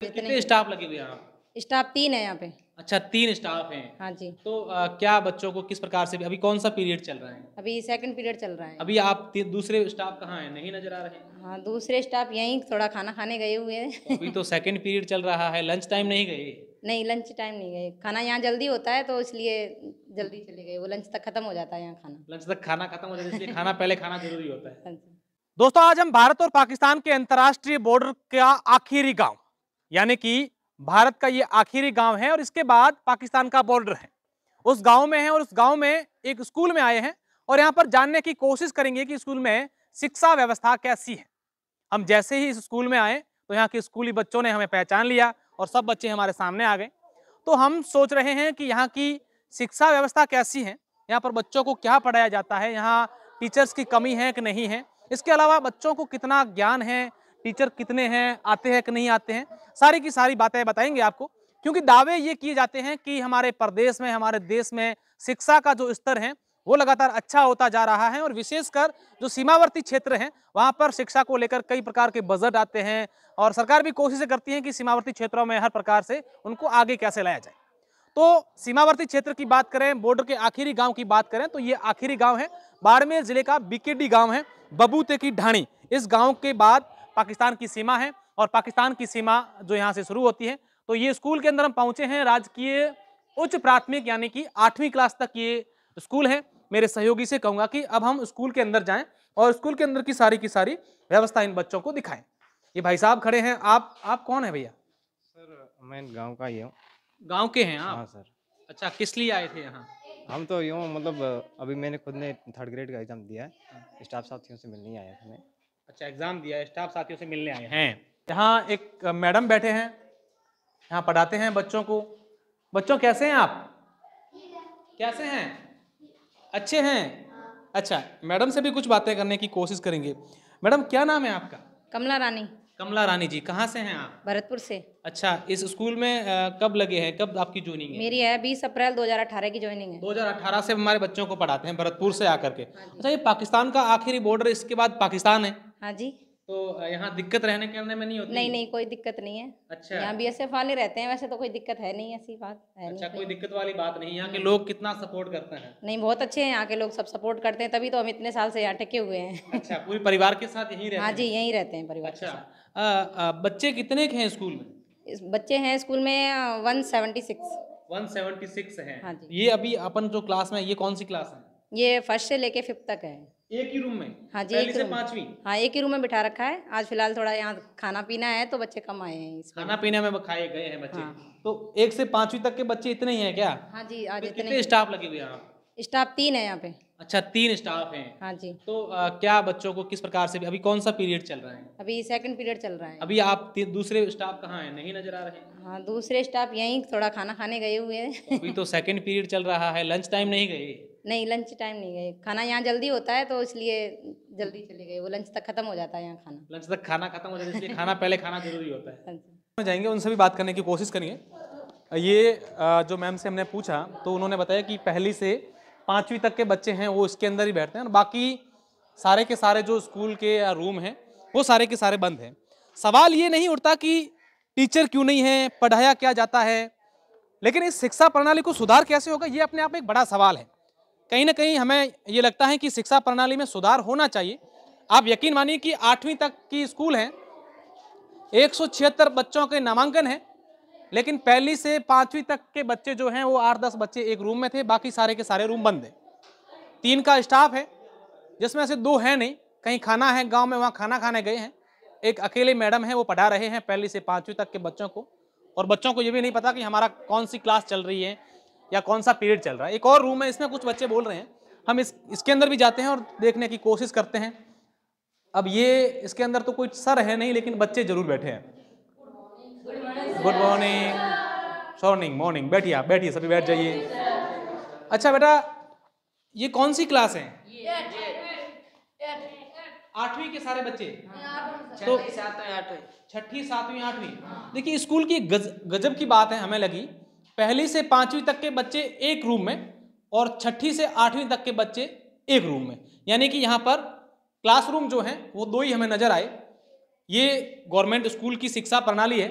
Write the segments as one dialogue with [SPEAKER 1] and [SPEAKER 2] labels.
[SPEAKER 1] कितने
[SPEAKER 2] स्टाफ लगे हुए यहाँ
[SPEAKER 1] स्टाफ तीन है यहाँ पे
[SPEAKER 2] अच्छा तीन स्टाफ हैं हाँ जी तो आ, क्या बच्चों को किस प्रकार से अभी कौन सा पीरियड चल रहा है
[SPEAKER 1] अभी सेकंड पीरियड चल रहा है
[SPEAKER 2] अभी आप दूसरे स्टाफ कहाँ हैं नहीं नजर आ रहे
[SPEAKER 1] हैं हाँ दूसरे स्टाफ यहीं थोड़ा खाना खाने गए हुए हैं
[SPEAKER 2] तो अभी तो सेकंड पीरियड चल रहा है लंच टाइम नहीं गए
[SPEAKER 1] नहीं लंच टाइम नहीं गए खाना यहाँ जल्दी होता है तो इसलिए जल्दी चले गए वो लंच तक खत्म हो जाता है यहाँ खाना लंच
[SPEAKER 2] तक खाना खत्म हो जाता है इसलिए खाना पहले खाना जरूरी होता है हाँ दोस्तों आज हम भारत और पाकिस्तान के अंतर्राष्ट्रीय बॉर्डर का आखिरी गाँव यानी कि भारत का ये आखिरी गांव है और इसके बाद पाकिस्तान का बॉर्डर है उस गांव में है और उस गांव में एक स्कूल में आए हैं और यहाँ पर जानने की कोशिश करेंगे कि स्कूल में शिक्षा व्यवस्था कैसी है हम जैसे ही इस स्कूल में आए तो यहाँ के स्कूली बच्चों ने हमें पहचान लिया और सब बच्चे हमारे सामने आ गए तो हम सोच रहे हैं कि यहाँ की शिक्षा व्यवस्था कैसी है यहाँ पर बच्चों को क्या पढ़ाया जाता है यहाँ टीचर्स की कमी है कि नहीं है इसके अलावा बच्चों को कितना ज्ञान है टीचर कितने हैं आते हैं कि नहीं आते हैं सारी की सारी बातें बताएंगे आपको क्योंकि दावे ये किए जाते हैं कि हमारे प्रदेश में हमारे देश में शिक्षा का जो स्तर है वो लगातार अच्छा होता जा रहा है और विशेषकर जो सीमावर्ती क्षेत्र हैं वहाँ पर शिक्षा को लेकर कई प्रकार के बजट आते हैं और सरकार भी कोशिश करती है कि सीमावर्ती क्षेत्रों में हर प्रकार से उनको आगे कैसे लाया जाए तो सीमावर्ती क्षेत्र की बात करें बॉर्डर के आखिरी गांव की बात करें तो ये आखिरी गांव है बाड़मेर जिले का बीकेडी गांव है बबूते की ढाणी इस गांव के बाद पाकिस्तान की सीमा है और पाकिस्तान की सीमा जो यहाँ से शुरू होती है तो ये स्कूल के अंदर हम पहुँचे हैं राजकीय उच्च प्राथमिक यानी कि आठवीं क्लास तक ये स्कूल है मेरे सहयोगी से कहूँगा कि अब हम स्कूल के अंदर जाए और स्कूल के अंदर की सारी की सारी व्यवस्था इन बच्चों को दिखाएं ये भाई साहब खड़े हैं आप आप कौन है भैया सर मैं गाँव का ही हूँ गाँव के हैं आप हाँ सर अच्छा किस लिए आए थे यहाँ हम तो यूँ मतलब अभी मैंने खुद ने थर्ड ग्रेड का एग्जाम दिया है स्टाफ साथियों से मिलने आया था मैं अच्छा एग्ज़ाम दिया स्टाफ साथियों से मिलने आए हैं यहाँ एक मैडम बैठे हैं यहाँ पढ़ाते हैं बच्चों को बच्चों कैसे हैं आप कैसे हैं अच्छे हैं अच्छा मैडम से भी कुछ बातें करने की कोशिश करेंगे मैडम क्या नाम है आपका कमला रानी कमला रानी जी कहाँ से हैं आप भरतपुर से अच्छा इस स्कूल में आ, कब लगे हैं कब आपकी ज्वाइनिंग है
[SPEAKER 1] मेरी है बीस अप्रैल 2018 की ज्वाइनिंग है 2018
[SPEAKER 2] से हमारे बच्चों को पढ़ाते हैं भरतपुर से आकर के अच्छा ये पाकिस्तान का आखिरी बॉर्डर इसके बाद पाकिस्तान है
[SPEAKER 1] हाँ जी तो
[SPEAKER 2] यहाँ दिक्कत रहने करने में नहीं होती नहीं नहीं
[SPEAKER 1] कोई दिक्कत नहीं है अच्छा यहाँ बी एस एफ वाले रहते हैं वैसे तो कोई दिक्कत है नहीं ऐसी बात
[SPEAKER 2] है अच्छा कोई दिक्कत वाली बात नहीं यहाँ के हम्म। लोग कितना सपोर्ट करते हैं
[SPEAKER 1] नहीं बहुत अच्छे हैं यहाँ के लोग सब सपोर्ट करते हैं तभी तो हम इतने साल से यहाँ टके हुए हैं
[SPEAKER 2] अच्छा पूरे परिवार के साथ यही रहते हाँ जी यही रहते हैं परिवार अच्छा बच्चे कितने के हैं स्कूल
[SPEAKER 1] में बच्चे हैं स्कूल में one seventy six
[SPEAKER 2] one seventy six है हाँ ये अभी अपन जो क्लास में ये कौन सी क्लास
[SPEAKER 1] है ये फर्स्ट से लेके फिफ्थ तक है एक ही रूम में हाँ जी एक से पांचवी हाँ एक ही रूम में बिठा रखा है आज फिलहाल थोड़ा यहाँ खाना पीना है तो बच्चे कम आए हैं खाना पीने
[SPEAKER 2] में खाए गए हैं बच्चे हाँ। तो एक से पांचवी तक के बच्चे इतने ही हैं क्या
[SPEAKER 1] हाँ जी आज तो इतने स्टाफ
[SPEAKER 2] लगे हुए हैं
[SPEAKER 1] स्टाफ तीन है यहाँ पे
[SPEAKER 2] अच्छा तीन स्टाफ हैं हाँ जी तो आ, क्या बच्चों को किस प्रकार से अभी कौन सा पीरियड चल रहा है
[SPEAKER 1] अभी सेकंड पीरियड चल रहा है अभी
[SPEAKER 2] आप दूसरे स्टाफ कहाँ हैं नहीं
[SPEAKER 1] नजर आ रहे हैं हाँ दूसरे स्टाफ यहीं थोड़ा खाना खाने गए हुए हैं
[SPEAKER 2] अभी तो सेकंड पीरियड चल रहा है लंच टाइम नहीं गए
[SPEAKER 1] नहीं लंच टाइम नहीं गए खाना यहाँ जल्दी होता है तो इसलिए जल्दी चले गए वो लंच तक खत्म हो जाता है यहाँ
[SPEAKER 2] खाना लंच तक खाना खत्म हो जाता है खाना पहले खाना जरूरी होता है हाँ जाएंगे उनसे भी बात करने की कोशिश करेंगे ये जो मैम से हमने पूछा तो उन्होंने बताया कि पहली से पाँचवीं तक के बच्चे हैं वो इसके अंदर ही बैठते हैं और बाकी सारे के सारे जो स्कूल के रूम हैं वो सारे के सारे बंद हैं सवाल ये नहीं उठता कि टीचर क्यों नहीं है पढ़ाया क्या जाता है लेकिन इस शिक्षा प्रणाली को सुधार कैसे होगा ये अपने आप में एक बड़ा सवाल है कहीं ना कहीं हमें ये लगता है कि शिक्षा प्रणाली में सुधार होना चाहिए आप यकीन मानिए कि आठवीं तक की स्कूल हैं एक बच्चों के नामांकन हैं लेकिन पहली से पाँचवीं तक के बच्चे जो हैं वो आठ दस बच्चे एक रूम में थे बाकी सारे के सारे रूम बंद हैं तीन का स्टाफ है जिसमें से दो हैं नहीं कहीं खाना है गांव में वहाँ खाना खाने गए हैं एक अकेले मैडम है वो पढ़ा रहे हैं पहली से पाँचवीं तक के बच्चों को और बच्चों को ये भी नहीं पता कि हमारा कौन सी क्लास चल रही है या कौन सा पीरियड चल रहा है एक और रूम है इसमें कुछ बच्चे बोल रहे हैं हम इस इसके अंदर भी जाते हैं और देखने की कोशिश करते हैं अब ये इसके अंदर तो कोई सर है नहीं लेकिन बच्चे जरूर बैठे हैं गुड मॉर्निंग मॉर्निंग मॉर्निंग बैठिए आप बैठिए सभी बैठ जाइए अच्छा बेटा ये कौन सी क्लास है आठवीं के सारे बच्चे तो छठी सातवीं आठवीं देखिए स्कूल की गज, गजब की बात है हमें लगी पहली से पांचवी तक के बच्चे एक रूम में और छठी से आठवीं तक के बच्चे एक रूम में यानी कि यहाँ पर क्लासरूम जो हैं वो दो ही हमें नज़र आए ये गवर्नमेंट स्कूल की शिक्षा प्रणाली है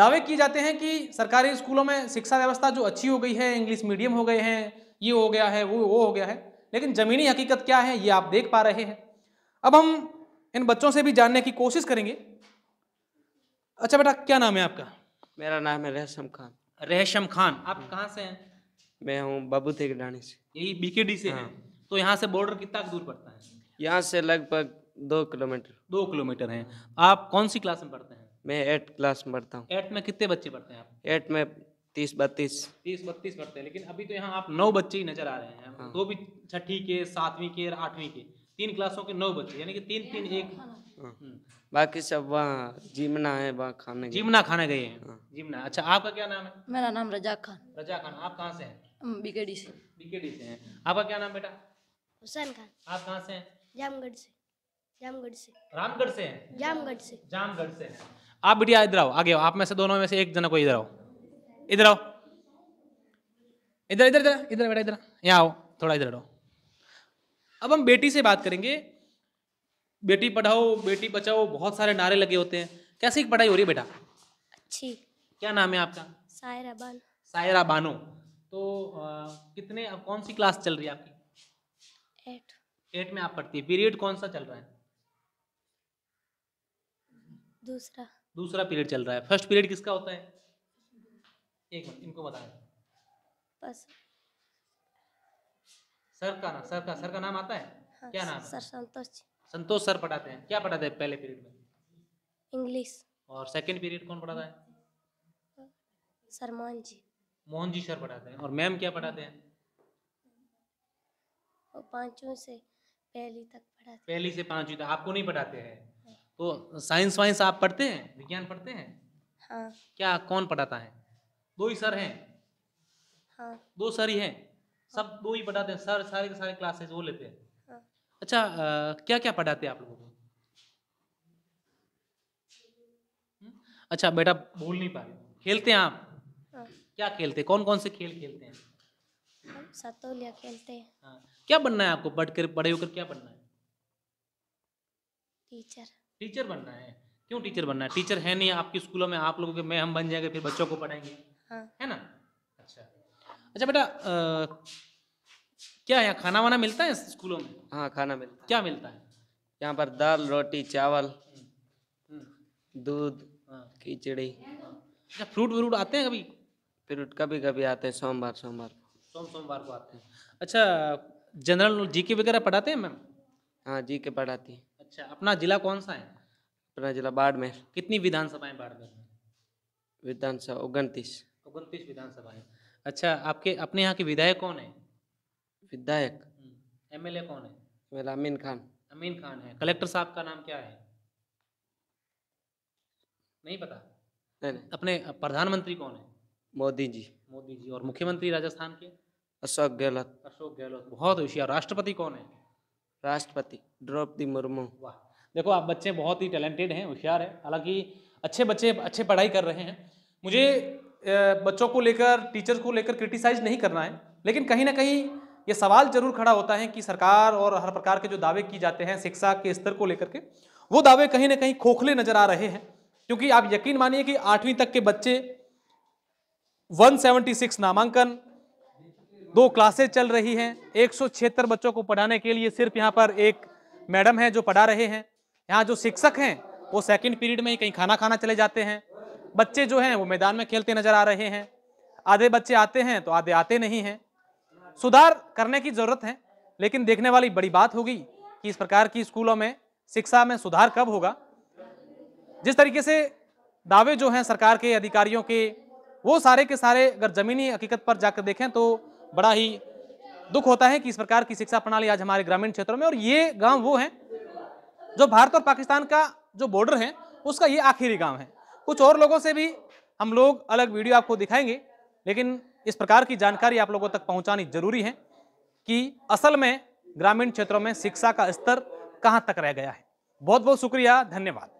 [SPEAKER 2] दावे किए जाते हैं कि सरकारी स्कूलों में शिक्षा व्यवस्था जो अच्छी हो गई है इंग्लिश मीडियम हो गए हैं ये हो गया है वो वो हो गया है लेकिन ज़मीनी हकीकत क्या है ये आप देख पा रहे हैं अब हम इन बच्चों से भी जानने की कोशिश करेंगे अच्छा बेटा क्या नाम है आपका मेरा नाम है रहसम खान रहशम खान आप कहाँ से हैं मैं हूँ बाबू तेगडानी से यही बीकेडी से हाँ। तो यहाँ से बॉर्डर कितना दूर पड़ता है यहाँ से लगभग दो किलोमीटर दो किलोमीटर हैं आप कौन सी क्लास में पढ़ते हैं मैं एट क्लास में पढ़ता हूँ एट में कितने बच्चे पढ़ते हैं आप एट में तीस बत्तीस तीस बत्तीस पढ़ते हैं लेकिन अभी तो यहाँ आप नौ बच्चे ही नजर आ रहे हैं हाँ। दो भी छठी के सातवीं के आठवीं के तीन क्लासों के नौ बच्चे यानी कि तीन तीन एक हाँ। हम्म। बाकी सब वहाँ जिमना है वहाँ खाने जिमना खाने गए हैं हाँ। जिमना अच्छा आपका
[SPEAKER 1] क्या नाम है मेरा नाम रजा खान रजा खान आप कहाँ से हैं बीकेडी से
[SPEAKER 2] बीकेडी से हैं आपका क्या नाम बेटा
[SPEAKER 1] हुसैन खान आप कहाँ से हैं जामगढ़ से
[SPEAKER 2] जामगढ़ से रामगढ़ से हैं जामगढ़ से जामगढ़ से हैं आप बिटिया इधर आओ आगे आओ आप में से दोनों में से एक जना को इधर आओ इधर आओ इधर इधर इधर इधर बेटा इधर यहाँ आओ थोड़ा इधर आओ अब हम बेटी से बात करेंगे बेटी पढ़ाओ बेटी बचाओ बहुत सारे नारे लगे होते हैं कैसी पढ़ाई हो रही है बेटा अच्छी क्या नाम है आपका सायरा बानो सायरा बानो तो आ, कितने अब कौन सी क्लास चल रही है आपकी एट एट में आप पढ़ती है पीरियड कौन सा चल रहा है दूसरा दूसरा पीरियड चल रहा है फर्स्ट पीरियड किसका होता है एक मिनट इनको बताएं बस सर का ना सर का सर का नाम आता है
[SPEAKER 1] हाँ, क्या नाम सर संतोष जी
[SPEAKER 2] संतोष सर पढ़ाते हैं क्या पढ़ाते हैं पहले पीरियड
[SPEAKER 1] में इंग्लिश
[SPEAKER 2] और सेकंड पीरियड कौन पढ़ाता
[SPEAKER 1] है सर मोहन जी
[SPEAKER 2] मोहन जी सर पढ़ाते हैं और मैम क्या पढ़ाते
[SPEAKER 1] हैं पांचों से पहली तक पढ़ाते
[SPEAKER 2] पहली से पांचवी तक आपको नहीं पढ़ाते हैं हाँ। तो साइंस वाइंस आप पढ़ते हैं विज्ञान
[SPEAKER 1] पढ़ते हैं हाँ
[SPEAKER 2] क्या कौन पढ़ाता है दो ही सर हैं हाँ दो सर ही हैं सब दो ही पढ़ाते हैं सर सारे के सारे क्लासेस वो लेते हैं अच्छा आ, क्या क्या पढ़ाते हैं आप लोगों को हम्म? अच्छा बेटा भूल नहीं पा रहे खेलते हैं आप हाँ। क्या खेलते कौन कौन से खेल खेलते हैं
[SPEAKER 1] सतोलिया खेलते हैं हाँ।
[SPEAKER 2] क्या बनना है आपको बढ़कर बड़े होकर क्या बनना है टीचर टीचर बनना है क्यों टीचर बनना है टीचर है नहीं आपके स्कूलों में आप लोगों के मैं हम बन जाएंगे फिर बच्चों को पढ़ाएंगे हाँ। है ना अच्छा अच्छा बेटा क्या यहाँ खाना वाना मिलता है स्कूलों में हाँ खाना मिलता है क्या मिलता है यहाँ पर दाल रोटी चावल हम्म, हम्म। दूध हाँ। खिचड़ी अच्छा फ्रूट व्रूट आते हैं कभी फ्रूट कभी कभी आते हैं सोमवार सोमवार सोम सोमवार को आते हैं अच्छा जनरल जीके वगैरह पढ़ाते हैं मैम हाँ जी के पढ़ाती हैं अच्छा अपना जिला कौन सा है अपना जिला बाड़मेर कितनी विधानसभाएं बाड़मेर में विधानसभा उनतीस उनतीस विधानसभाएं अच्छा आपके अपने यहाँ के विधायक कौन है विधायक हम्म, एमएलए कौन है मेरा अमीन खान अमीन खान है कलेक्टर साहब का नाम क्या है नहीं पता नहीं, नहीं। अपने प्रधानमंत्री कौन है मोदी जी मोदी जी और मुख्यमंत्री राजस्थान के अशोक गहलोत अशोक गहलोत बहुत होशियार राष्ट्रपति कौन है राष्ट्रपति द्रौपदी मुर्मू वाह देखो आप बच्चे बहुत ही टैलेंटेड हैं होशियार हैं हालांकि अच्छे बच्चे अच्छे पढ़ाई कर रहे हैं मुझे बच्चों को लेकर टीचर्स को लेकर क्रिटिसाइज नहीं करना है लेकिन कहीं ना कहीं ये सवाल जरूर खड़ा होता है कि सरकार और हर प्रकार के जो दावे किए जाते हैं शिक्षा के स्तर को लेकर के वो दावे कहीं ना कहीं खोखले नजर आ रहे हैं क्योंकि आप यकीन मानिए कि आठवीं तक के बच्चे 176 नामांकन दो क्लासेज चल रही हैं एक बच्चों को पढ़ाने के लिए सिर्फ यहाँ पर एक मैडम है जो पढ़ा रहे हैं यहाँ जो शिक्षक हैं वो सेकेंड पीरियड में ही कहीं खाना खाना चले जाते हैं बच्चे जो हैं वो मैदान में खेलते नजर आ रहे हैं आधे बच्चे आते हैं तो आधे आते नहीं हैं सुधार करने की जरूरत है लेकिन देखने वाली बड़ी बात होगी कि इस प्रकार की स्कूलों में शिक्षा में सुधार कब होगा जिस तरीके से दावे जो हैं सरकार के अधिकारियों के वो सारे के सारे अगर ज़मीनी हकीकत पर जाकर देखें तो बड़ा ही दुख होता है कि इस प्रकार की शिक्षा प्रणाली आज हमारे ग्रामीण क्षेत्रों में और ये गांव वो हैं जो भारत और पाकिस्तान का जो बॉर्डर है उसका ये आखिरी गांव है कुछ और लोगों से भी हम लोग अलग वीडियो आपको दिखाएंगे लेकिन इस प्रकार की जानकारी आप लोगों तक पहुंचानी जरूरी है कि असल में ग्रामीण क्षेत्रों में शिक्षा का स्तर कहां तक रह गया है बहुत बहुत शुक्रिया धन्यवाद